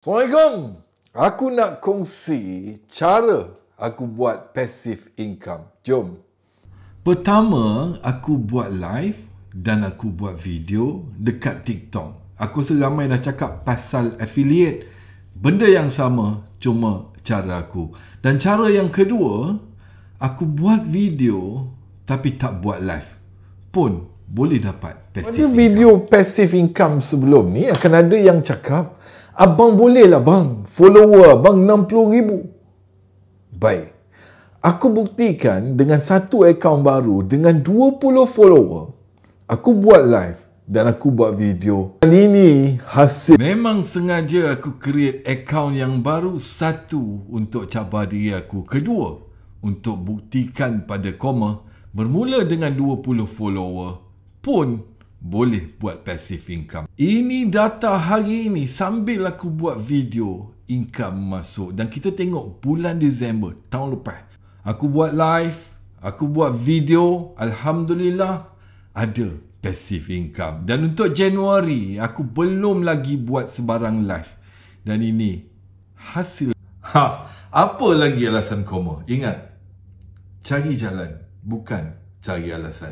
Assalamualaikum. Aku nak kongsi cara aku buat passive income. Jom. Pertama, aku buat live dan aku buat video dekat TikTok. Aku rasa ramai dah cakap pasal affiliate. Benda yang sama, cuma cara aku. Dan cara yang kedua, aku buat video tapi tak buat live pun boleh dapat passive income. Ada video passive income sebelum ni, akan ada yang cakap Abang bolehlah bang Follower abang 60 ribu Baik Aku buktikan dengan satu akaun baru Dengan 20 follower Aku buat live dan aku buat video Dan ini hasil Memang sengaja aku create akaun yang baru Satu untuk cabar diri aku Kedua Untuk buktikan pada koma Bermula dengan 20 follower Pun boleh buat passive income. Ini data hari ini sambil aku buat video income masuk dan kita tengok bulan Disember tahun lepas. Aku buat live, aku buat video, Alhamdulillah ada passive income. Dan untuk Januari, aku belum lagi buat sebarang live. Dan ini hasil. Ha, apa lagi alasan koma? Ingat, cari jalan, bukan cari alasan.